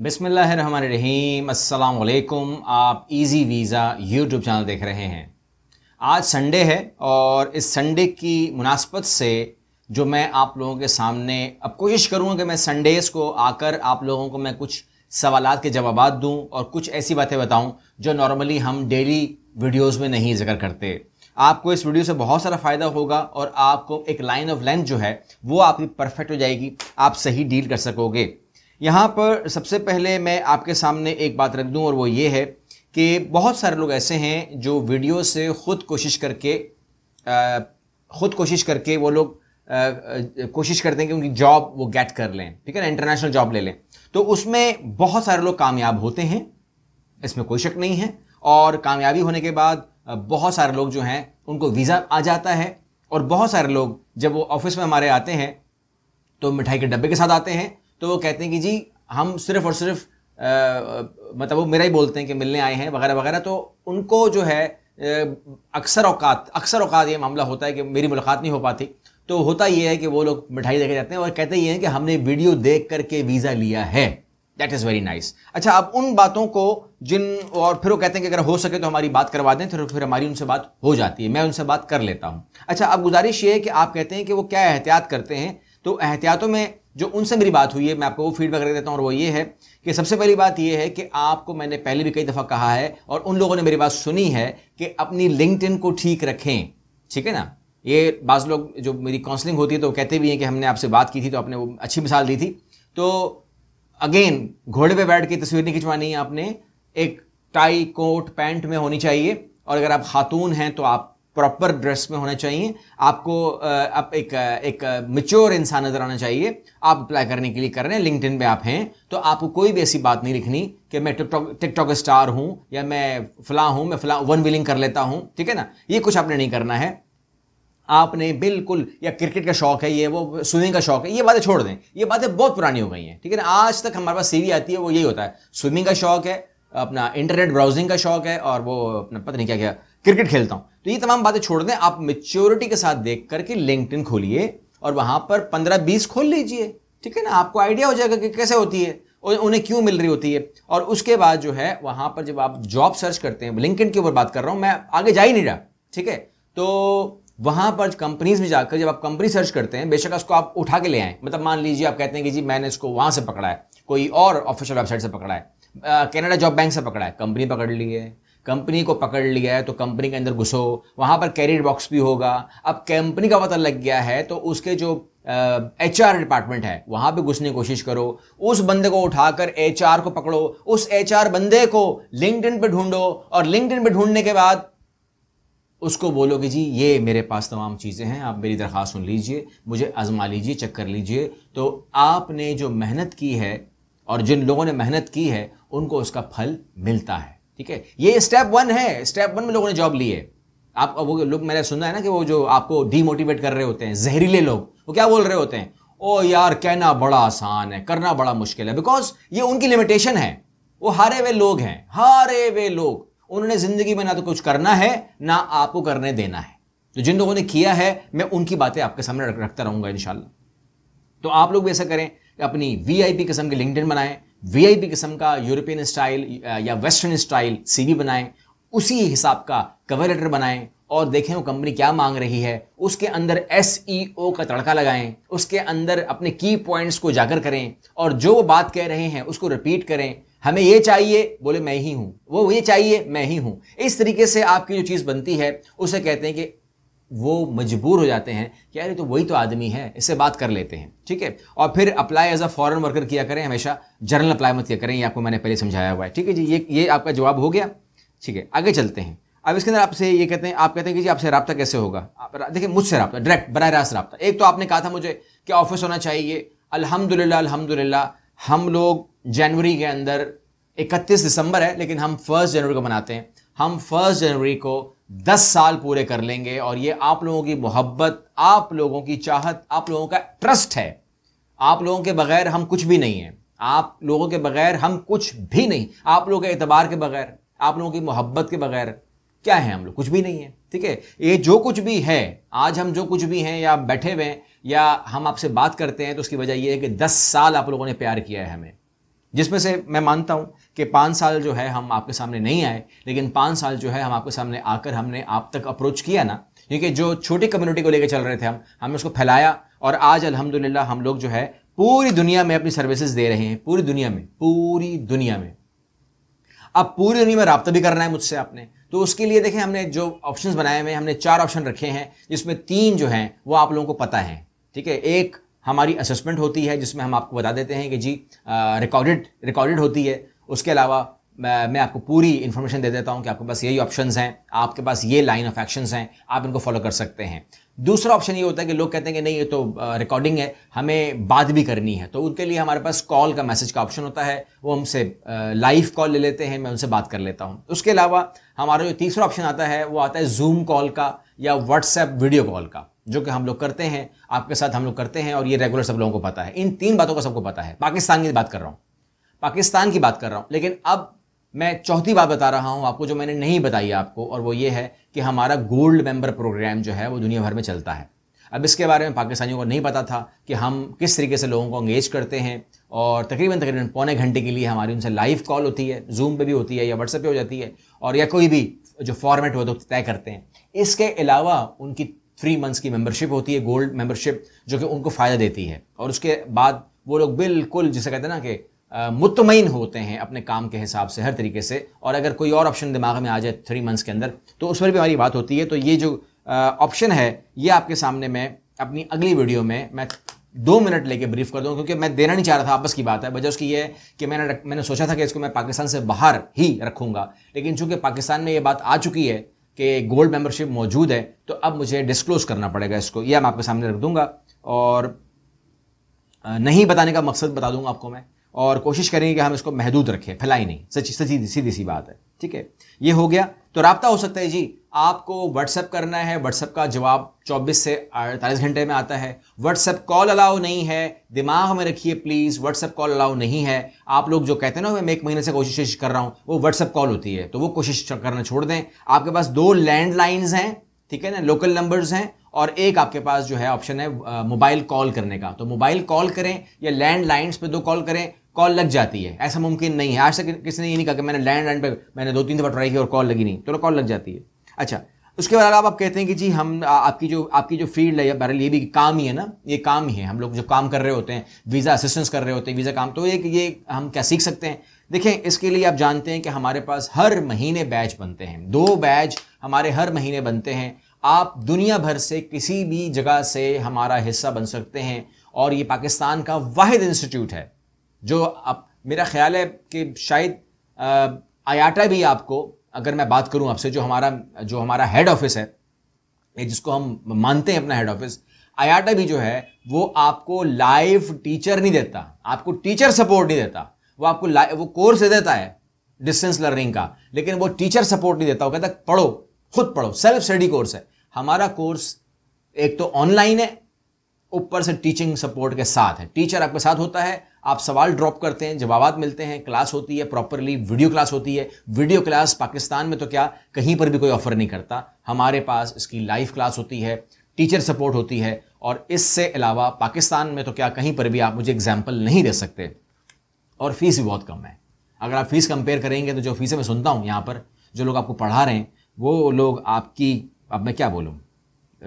बिसमीम अल्लाम आप इजी वीज़ा यूट्यूब चैनल देख रहे हैं आज संडे है और इस संडे की मुनासबत से जो मैं आप लोगों के सामने अब कोशिश करूँगा कि मैं संडेज़ को आकर आप लोगों को मैं कुछ सवाल के जवाब दूँ और कुछ ऐसी बातें बताऊँ जो नॉर्मली हम डेली वीडियोज़ में नहीं जिक्र करते आपको इस वीडियो से बहुत सारा फ़ायदा होगा और आपको एक लाइन ऑफ लेंथ जो है वो आपकी परफेक्ट हो जाएगी आप सही डील कर सकोगे यहाँ पर सबसे पहले मैं आपके सामने एक बात रख दूँ और वो ये है कि बहुत सारे लोग ऐसे हैं जो वीडियो से ख़ुद कोशिश करके ख़ुद कोशिश करके वो लोग कोशिश करते हैं कि उनकी जॉब वो गेट कर लें ठीक है ना इंटरनेशनल जॉब ले लें तो उसमें बहुत सारे लोग कामयाब होते हैं इसमें कोई शक नहीं है और कामयाबी होने के बाद बहुत सारे लोग जो हैं उनको वीज़ा आ जाता है और बहुत सारे लोग जब वो ऑफिस में हमारे आते हैं तो मिठाई के डब्बे के साथ आते हैं तो वो कहते हैं कि जी हम सिर्फ और सिर्फ आ, मतलब वो मेरा ही बोलते हैं कि मिलने आए हैं वगैरह वगैरह तो उनको जो है अक्सर अवकात अक्सर अवकात ये मामला होता है कि मेरी मुलाकात नहीं हो पाती तो होता ये है कि वो लोग मिठाई देखे जाते हैं और कहते ये हैं कि हमने वीडियो देख करके वीज़ा लिया है दैट इज़ वेरी नाइस अच्छा अब उन बातों को जिन और फिर वो कहते हैं कि अगर हो सके तो हमारी बात करवा दें तो फिर हमारी उनसे बात हो जाती है मैं उनसे बात कर लेता हूँ अच्छा अब गुजारिश ये है कि आप कहते हैं कि वो क्या एहतियात करते हैं तो एहतियातों में जो उनसे मेरी बात हुई है मैं आपको वो फीडबैक रख देता हूँ और वो ये है कि सबसे पहली बात ये है कि आपको मैंने पहले भी कई दफ़ा कहा है और उन लोगों ने मेरी बात सुनी है कि अपनी लिंकड को ठीक रखें ठीक है ना ये बाज़ लोग जो मेरी काउंसलिंग होती है तो कहते भी हैं कि हमने आपसे बात की थी तो आपने वो अच्छी मिसाल दी थी तो अगेन घोड़े पे बैठ के तस्वीर नहीं खिंचवानी है आपने एक टाई कोट पैंट में होनी चाहिए और अगर आप खातून हैं तो आप प्रॉपर ड्रेस में होने चाहिए आपको आप एक एक मेच्योर इंसान नज़र आना चाहिए आप अप्लाई करने के लिए कर रहे हैं लिंकडिन पे आप हैं तो आपको कोई भी ऐसी बात नहीं लिखनी कि मैं टिकटॉक स्टार हूं या मैं फला हूं मैं फला वन विलिंग कर लेता हूं ठीक है ना ये कुछ आपने नहीं करना है आपने बिल्कुल या क्रिकेट का शौक है ये वो स्विमिंग का शौक है ये बातें छोड़ दें ये बातें बहुत पुरानी हो गई हैं ठीक है ना आज तक हमारे पास सीवी आती है वो यही होता है स्विमिंग का शौक है अपना इंटरनेट ब्राउजिंग का शौक है और वो अपना पता नहीं क्या क्या क्रिकेट खेलता हूं तो ये तमाम बातें छोड़ दें आप मेच्योरिटी के साथ देख करके लिंकड खोलिए और वहां पर पंद्रह बीस खोल लीजिए ठीक है ना आपको आइडिया हो जाएगा कि कैसे होती है उन्हें क्यों मिल रही होती है और उसके बाद जो है वहां पर जब आप जॉब सर्च करते हैं लिंकड के ऊपर बात कर रहा हूं मैं आगे जा ही नहीं रहा ठीक है तो वहां पर कंपनीज में जाकर जब आप कंपनी सर्च करते हैं बेशक उसको आप उठा के ले आए मतलब मान लीजिए आप कहते हैं कि जी मैंने इसको वहां से पकड़ा है कोई और ऑफिशियल वेबसाइट से पकड़ा है कनाडा जॉब बैंक से पकड़ा है कंपनी पकड़ ली है कंपनी को पकड़ लिया है तो कंपनी के अंदर घुसो वहाँ पर कैरियर बॉक्स भी होगा अब कंपनी का पता लग गया है तो उसके जो एच आर डिपार्टमेंट है वहाँ पर घुसने की कोशिश करो उस बंदे को उठाकर एच आर को पकड़ो उस एच आर बंदे को लिंकड इन पर ढूंढो और लिंकड इन पर ढूंढने के बाद उसको बोलो कि जी ये मेरे पास तमाम चीज़ें हैं आप मेरी दरख्वास्त सुन लीजिए मुझे आजमा लीजिए चेक कर लीजिए तो आपने जो मेहनत की है और जिन लोगों ने मेहनत की है उनको उसका फल मिलता है ठीक है ये स्टेप वन है स्टेप वन में लोगों ने जॉब ली है आप वो लोग मैंने सुना है ना कि वो जो आपको डीमोटिवेट कर रहे होते हैं जहरीले लोग वो क्या बोल रहे होते हैं ओ यार कहना बड़ा आसान है करना बड़ा मुश्किल है बिकॉज ये उनकी लिमिटेशन है वो हारे हुए लोग हैं हारे हुए लोग उन्होंने जिंदगी में ना तो कुछ करना है ना आपको करने देना है तो जिन लोगों ने किया है मैं उनकी बातें आपके सामने रखता रहूंगा इनशाला तो आप लोग भी ऐसा करें अपनी पी किस्म के लिंकडिन बनाएं वीआईपी किस्म का यूरोपियन स्टाइल या वेस्टर्न स्टाइल सीवी बनाएं उसी हिसाब का कवर लेटर बनाएं और देखें वो कंपनी क्या मांग रही है उसके अंदर एस e का तड़का लगाएं उसके अंदर अपने की पॉइंट्स को जाकर करें और जो वो बात कह रहे हैं उसको रिपीट करें हमें ये चाहिए बोले मैं ही हूँ वो ये चाहिए मैं ही हूँ इस तरीके से आपकी जो चीज़ बनती है उसे कहते हैं कि वो मजबूर हो जाते हैं कि अरे तो वही तो आदमी है इससे बात कर लेते हैं ठीक है और फिर apply as a foreign worker किया करें हमेशा जर्नल अप्लाई मत किया करें ये आपको मैंने पहले समझाया हुआ है ठीक है जी ये ये आपका जवाब हो गया ठीक है आगे चलते हैं अब इसके अंदर आपसे ये कहते हैं आप कहते हैं कि जी आपसे रबता कैसे होगा देखिए मुझसे रबता डायरेक्ट बर रास्त रबता एक तो आपने कहा था मुझे कि ऑफिस होना चाहिए अलहमदिल्ला अलहमदिल्ला हम लोग जनवरी के अंदर इकतीस दिसंबर है लेकिन हम फर्स्ट जनवरी को मनाते हैं हम फर्स्ट जनवरी को दस साल पूरे कर लेंगे और ये आप लोगों की मोहब्बत आप लोगों की चाहत आप लोगों का ट्रस्ट है आप लोगों के बगैर हम कुछ भी नहीं हैं आप लोगों के बगैर हम कुछ भी नहीं आप लोगों के एतबार के बगैर आप लोगों की मोहब्बत के बगैर क्या है हम लोग कुछ भी नहीं है ठीक है ये जो कुछ भी है आज हम जो कुछ भी हैं या बैठे हुए हैं या हम आपसे बात करते हैं तो उसकी वजह यह है कि दस साल आप लोगों ने प्यार किया है हमें जिसमें से मैं मानता हूँ कि पाँच साल जो है हम आपके सामने नहीं आए लेकिन पाँच साल जो है हम आपके सामने आकर हमने आप तक अप्रोच किया ना क्योंकि जो छोटी कम्युनिटी को लेकर चल रहे थे हम हमने उसको फैलाया और आज अल्हम्दुलिल्लाह हम लोग जो है पूरी दुनिया में अपनी सर्विसेज दे रहे हैं पूरी दुनिया में पूरी दुनिया में अब पूरी दुनिया में रबता भी करना है मुझसे आपने तो उसके लिए देखें हमने जो ऑप्शंस बनाए हुए हैं हमने चार ऑप्शन रखे हैं जिसमें तीन जो हैं वो आप लोगों को पता है ठीक है एक हमारी असेसमेंट होती है जिसमें हम आपको बता देते हैं कि जी रिकॉर्डेड रिकॉर्डेड होती है उसके अलावा मैं आपको पूरी इन्फॉर्मेशन दे देता हूँ कि आपके पास यही ऑप्शन हैं आपके पास ये लाइन ऑफ एक्शन हैं आप इनको फॉलो कर सकते हैं दूसरा ऑप्शन ये होता है कि लोग कहते हैं कि नहीं ये तो रिकॉर्डिंग है हमें बात भी करनी है तो उनके लिए हमारे पास कॉल का मैसेज का ऑप्शन होता है वो हमसे लाइव कॉल ले लेते हैं मैं उनसे बात कर लेता हूँ उसके अलावा हमारा जो तीसरा ऑप्शन आता है वो आता है जूम कॉल का या व्हाट्सएप वीडियो कॉल का जो कि हम लोग करते हैं आपके साथ हम लोग करते हैं और ये रेगुलर सब लोगों को पता है इन तीन बातों का सबको पता है पाकिस्तान की बात कर रहा हूँ पाकिस्तान की बात कर रहा हूँ लेकिन अब मैं चौथी बात बता रहा हूँ आपको जो मैंने नहीं बताई आपको और वो ये है कि हमारा गोल्ड मेंबर प्रोग्राम जो है वो दुनिया भर में चलता है अब इसके बारे में पाकिस्तानियों को नहीं पता था कि हम किस तरीके से लोगों को अंगेज करते हैं और तकरीबन तकरीबन पौने घंटे के लिए हमारी उनसे लाइव कॉल होती है जूम पे भी होती है या व्हाट्सएप पे हो जाती है और या कोई भी जो फॉर्मेट हो तो तय करते हैं इसके अलावा उनकी थ्री मंथ्स की मेंबरशिप होती है गोल्ड मेंबरशिप जो कि उनको फ़ायदा देती है और उसके बाद वो लोग बिल्कुल जिसे कहते हैं ना कि मुतमिन होते हैं अपने काम के हिसाब से हर तरीके से और अगर कोई और ऑप्शन दिमाग में आ जाए थ्री मंथ्स के अंदर तो उस पर भी हमारी बात होती है तो ये जो ऑप्शन है ये आपके सामने मैं अपनी अगली वीडियो में मैं दो मिनट लेके ब्रीफ कर दूँ क्योंकि मैं देना नहीं चाह रहा था आपस की बात है वजह उसकी ये है कि मैंने मैंने सोचा था कि इसको मैं पाकिस्तान से बाहर ही रखूँगा लेकिन चूंकि पाकिस्तान में ये बात आ चुकी है कि गोल्ड मेंबरशिप मौजूद है तो अब मुझे डिस्क्लोज़ करना पड़ेगा इसको यह मैं आपके सामने रख दूंगा और नहीं बताने का मकसद बता दूंगा आपको मैं और कोशिश करेंगे कि हम इसको महदूद रखें फैलाई नहीं सच सची सीधी सी बात है ठीक है ये हो गया तो रबता हो सकता है जी आपको व्हाट्सअप करना है व्हाट्सअप का जवाब 24 से अड़तालीस घंटे में आता है व्हाट्सएप कॉल अलाउ नहीं है दिमाग में रखिए प्लीज़ व्हाट्सएप कॉल अलाउ नहीं है आप लोग जो कहते हैं ना मैं एक महीने से कोशिश कर रहा हूँ वो व्हाट्सअप कॉल होती है तो वो कोशिश करना छोड़ दें आपके पास दो लैंडलाइंस हैं ठीक है ना लोकल नंबर्स हैं और एक आपके पास जो है ऑप्शन है मोबाइल कॉल करने का तो मोबाइल कॉल करें या लैंडलाइंस पे दो कॉल करें कॉल लग जाती है ऐसा मुमकिन नहीं है आज तक किसी ने ये नहीं कहा कि मैंने लैंड लाइन पर मैंने दो तीन दफ़ा ट्राई की और कॉल लगी नहीं तो कॉल लग जाती है अच्छा उसके बाद आप, आप कहते हैं कि जी हम आ, आपकी जो आपकी जो फील्ड है हमारे ये भी काम ही है ना ये काम ही है हम लोग जो काम कर रहे होते हैं वीज़ा असिस्टेंस कर रहे होते हैं वीज़ा काम तो एक ये हम क्या सीख सकते हैं देखें इसके लिए आप जानते हैं कि हमारे पास हर महीने बैच बनते हैं दो बैच हमारे हर महीने बनते हैं आप दुनिया भर से किसी भी जगह से हमारा हिस्सा बन सकते हैं और ये पाकिस्तान का वाहिद इंस्टीट्यूट है जो आप मेरा ख्याल है कि शायद आयाटा भी आपको अगर मैं बात करूं आपसे जो हमारा जो हमारा हेड ऑफिस है जिसको हम मानते हैं अपना हेड ऑफिस आयाटा भी जो है वो आपको लाइव टीचर नहीं देता आपको टीचर सपोर्ट नहीं देता वो आपको वो कोर्स दे देता है डिस्टेंस लर्निंग का लेकिन वो टीचर सपोर्ट नहीं देता वो कहता पढ़ो खुद पढ़ो सेल्फ स्टडी कोर्स है हमारा कोर्स एक तो ऑनलाइन है ऊपर से टीचिंग सपोर्ट के साथ है टीचर आपके साथ होता है आप सवाल ड्रॉप करते हैं जवाब मिलते हैं क्लास होती है प्रॉपरली वीडियो क्लास होती है वीडियो क्लास पाकिस्तान में तो क्या कहीं पर भी कोई ऑफर नहीं करता हमारे पास इसकी लाइव क्लास होती है टीचर सपोर्ट होती है और इससे अलावा पाकिस्तान में तो क्या कहीं पर भी आप मुझे एग्जाम्पल नहीं दे सकते और फीस भी बहुत कम है अगर आप फीस कंपेयर करेंगे तो जो फीसें मैं सुनता हूँ यहाँ पर जो लोग आपको पढ़ा रहे हैं वो लोग आपकी अब मैं क्या बोलूँ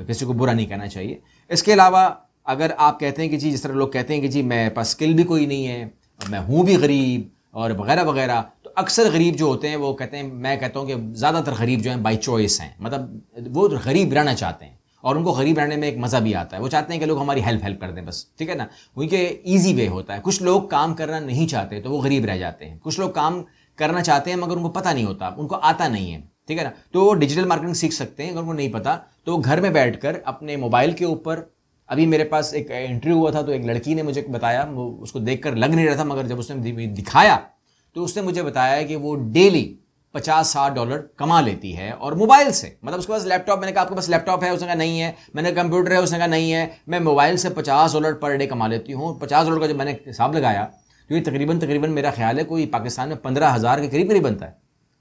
किसी को बुरा नहीं कहना चाहिए इसके अलावा अगर आप कहते हैं कि जी जिस तरह लोग कहते हैं कि जी मेरे पास स्किल भी कोई नहीं है और मैं हूँ भी गरीब और वगैरह वगैरह तो अक्सर गरीब जो होते हैं वो कहते हैं मैं कहता हूँ कि ज़्यादातर गरीब जो हैं बाई चॉइस हैं मतलब वो गरीब रहना चाहते हैं और उनको गरीब रहने में एक मज़ा भी आता है वो चाहते हैं कि लोग हमारी हेल्प हेल्प कर दें बस ठीक है ना उनके ईजी वे होता है कुछ लोग काम करना नहीं चाहते तो वो गरीब रह जाते हैं कुछ लोग काम करना चाहते हैं मगर उनको पता नहीं होता उनको आता नहीं है ठीक है ना तो वो डिजिटल मार्केटिंग सीख सकते हैं अगर उनको नहीं पता तो घर में बैठ कर अपने मोबाइल के ऊपर अभी मेरे पास एक इंटरव्यू हुआ था तो एक लड़की ने मुझे बताया वो उसको देख लग नहीं रहा था मगर जब उसने दिखाया तो उसने मुझे बताया कि वो डेली पचास साठ डॉलर कमा लेती है और मोबाइल से मतलब उसके पास लैपटॉप मैंने कहा आपके पास लैपटॉप है उसने कहा नहीं है मैंने कंप्यूटर है उसने कहा नहीं है मैं मोबाइल से पचास डॉलर पर डे कमा लेती हूँ पचास डॉलर का जब मैंने हिसाब लगाया तो ये तकरीबन तकरीबन मेरा ख्याल है कोई पाकिस्तान में पंद्रह हज़ार के करीब करीब बनता है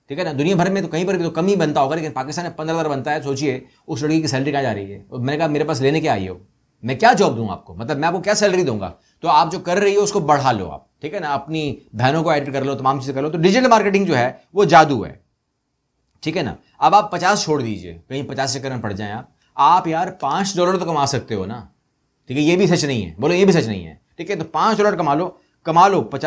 ठीक है ना दुनिया भर में तो कहीं पर भी तो कम ही बनता होगा लेकिन पाकिस्तान में पंद्रह हज़ार बनता है सोचिए उस लड़की की सैलरी कहाँ जा रही है और मैंने कहा मेरे पास लेने के आई हो मैं क्या जॉब दूंगा आपको मतलब मैं आपको क्या सैलरी दूंगा तो आप जो कर रही हो उसको बढ़ा लो आप ठीक है ना अपनी बहनों को एडिट कर लो तमाम चीज़ें कर लो तो डिजिटल मार्केटिंग जो है वो जादू है ठीक है ना अब आप पचास छोड़ दीजिए कहीं पचास चक्कर में पड़ जाए आप आप यार पांच डॉलर तो कमा सकते हो ना ठीक है ये भी सच नहीं है बोलो ये भी सच नहीं है ठीक है तो पांच डॉलर कमा लो कमा लो पांच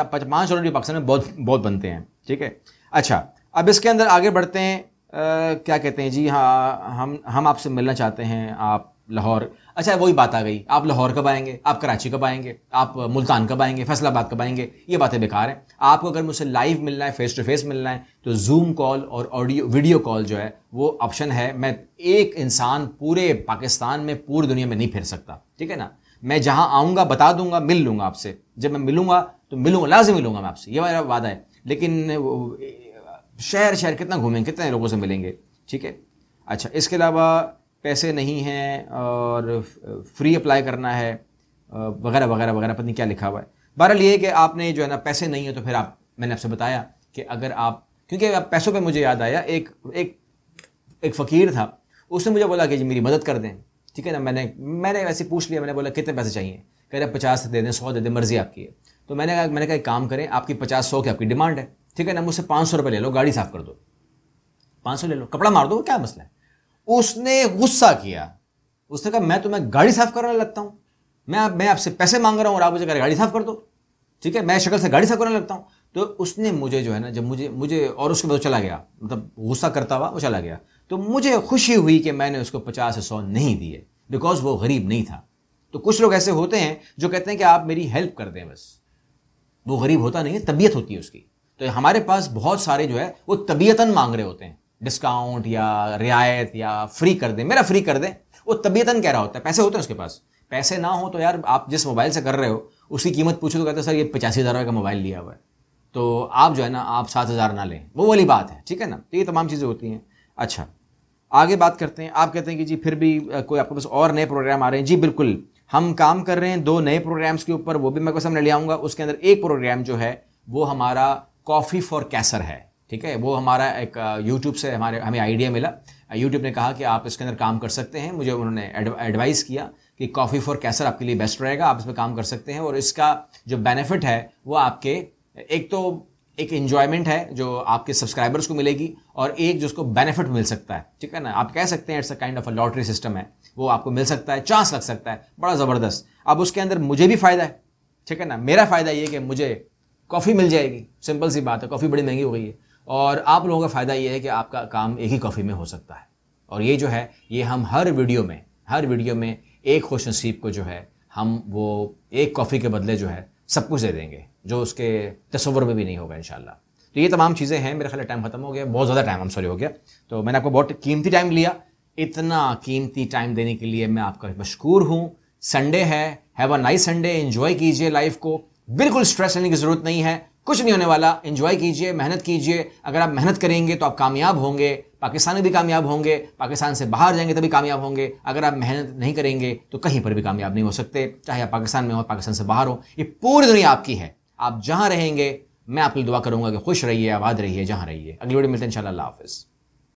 डॉलर भी पाकिस्तान में बहुत बहुत बनते हैं ठीक है अच्छा अब इसके अंदर आगे बढ़ते हैं आ, क्या कहते हैं जी हाँ हम हम आपसे मिलना चाहते हैं आप लाहौर अच्छा वही बात आ गई आप लाहौर कब आएंगे आप कराची कब आएंगे आप मुल्तान कब आएंगे फैसलाबाद कब आएंगे ये बातें बेकार हैं आपको अगर मुझसे लाइव मिलना है फेस टू फेस मिलना है तो जूम कॉल और ऑडियो वीडियो कॉल जो है वो ऑप्शन है मैं एक इंसान पूरे पाकिस्तान में पूरी दुनिया में नहीं फिर सकता ठीक है ना मैं जहाँ आऊँगा बता दूंगा मिल लूँगा आपसे जब मैं मिलूँगा तो मिलूँगा लाजम मिलूँगा मैं आपसे ये मेरा वादा है लेकिन शहर शहर कितना घूमेंगे कितने लोगों से मिलेंगे ठीक है अच्छा इसके अलावा पैसे नहीं हैं और फ्री अप्लाई करना है वगैरह वगैरह वगैरह पता नहीं क्या लिखा हुआ है बहरहाल ये कि आपने जो है ना पैसे नहीं है तो फिर आप मैंने आपसे बताया कि अगर आप क्योंकि आप पैसों पे मुझे याद आया एक एक एक फ़कीर था उसने मुझे बोला कि जी मेरी मदद कर दें ठीक है ना मैंने मैंने वैसे पूछ लिया मैंने बोला कितने पैसे चाहिए कह रहे पचास दे दें सौ दे दें मर्ज़ी आपकी है तो मैंने कहा मैंने कहा एक काम करें आपकी पचास सौ की आपकी डिमांड है ठीक है ना मुझसे पाँच सौ रुपये ले लो गाड़ी साफ़ कर दो पाँच सौ ले लो कपड़ा मार दो क्या मसला है उसने गुस्सा किया उसने कहा मैं तुम्हें गाड़ी साफ करने लगता हूँ मैं मैं आपसे पैसे मांग रहा हूँ और आप मुझे कह रहे गाड़ी साफ कर दो ठीक है मैं शक्ल से गाड़ी साफ करने लगता हूँ तो उसने मुझे जो है ना जब मुझे मुझे और उसके बाद चला गया मतलब गुस्सा करता हुआ वो चला गया तो मुझे खुशी हुई कि मैंने उसको पचास से सौ नहीं दिए बिकॉज वो गरीब नहीं था तो कुछ लोग ऐसे होते हैं जो कहते हैं कि आप मेरी हेल्प कर दें बस वो गरीब होता नहीं है तबीयत होती है उसकी तो हमारे पास बहुत सारे जो है वो तबीयतन मांग रहे होते हैं डिस्काउंट या रियायत या फ्री कर दें मेरा फ्री कर दें वो तबीयतन कह रहा होता है पैसे होते हैं उसके पास पैसे ना हो तो यार आप जिस मोबाइल से कर रहे हो उसकी कीमत पूछो तो कहते हैं सर ये पचासी हज़ार का मोबाइल लिया हुआ है तो आप जो है ना आप सात हज़ार ना लें वो वाली बात है ठीक है ना तो ये तमाम चीज़ें होती हैं अच्छा आगे बात करते हैं आप कहते हैं कि जी फिर भी कोई आपके पास और नए प्रोग्राम आ रहे हैं जी बिल्कुल हम काम कर रहे हैं दो नए प्रोग्राम्स के ऊपर वो भी मैं सामने ले आऊँगा उसके अंदर एक प्रोग्राम जो है वो हमारा कॉफ़ी फॉर कैसर है ठीक है वो हमारा एक यूट्यूब से हमारे हमें आइडिया मिला यूट्यूब ने कहा कि आप इसके अंदर काम कर सकते हैं मुझे उन्होंने एडवाइस किया कि कॉफ़ी फॉर कैसर आपके लिए बेस्ट रहेगा आप इसमें काम कर सकते हैं और इसका जो बेनिफिट है वो आपके एक तो एक इन्जॉयमेंट है जो आपके सब्सक्राइबर्स को मिलेगी और एक जिसको बेनिफिट मिल सकता है ठीक है ना आप कह सकते हैं it's a kind of a lottery system है वो आपको मिल सकता है चांस लग सकता है बड़ा ज़बरदस्त अब उसके अंदर मुझे भी फ़ायदा है ठीक है ना मेरा फ़ायदा ये कि मुझे कॉफ़ी मिल जाएगी सिंपल सी बात है कॉफ़ी बड़ी महंगी हो गई है और आप लोगों का फ़ायदा ये है कि आपका काम एक ही कॉफ़ी में हो सकता है और ये जो है ये हम हर वीडियो में हर वीडियो में एक खुश नसीब को जो है हम वो एक कॉफ़ी के बदले जो है सब कुछ दे देंगे जो उसके तस्वर में भी नहीं होगा इन तो ये तमाम चीज़ें हैं मेरे ख्याल टाइम ख़त्म हो गया बहुत ज़्यादा टाइम हम सॉरी हो गया तो मैंने आपको बहुत कीमती टाइम लिया इतना कीमती टाइम देने के लिए मैं आपका मशकूर हूँ संडे है have a nice Sunday enjoy कीजिए लाइफ को बिल्कुल स्ट्रेस लेने की ज़रूरत नहीं है कुछ नहीं होने वाला इंजॉय कीजिए मेहनत कीजिए अगर आप मेहनत करेंगे तो आप कामयाब होंगे पाकिस्तान में भी कामयाब होंगे पाकिस्तान से बाहर जाएंगे तभी कामयाब होंगे अगर आप मेहनत नहीं करेंगे तो कहीं पर भी कामयाब नहीं हो सकते चाहे आप पाकिस्तान में हो पाकिस्तान से बाहर हो ये पूरी दुनिया आपकी है आप जहाँ रहेंगे मैं आपके लिए दुआ करूँगा कि खुश रहिए आबाद रहिए जहाँ रहिए अगली वीडियो मिलते हैं इंशाल्लाह हाफिज़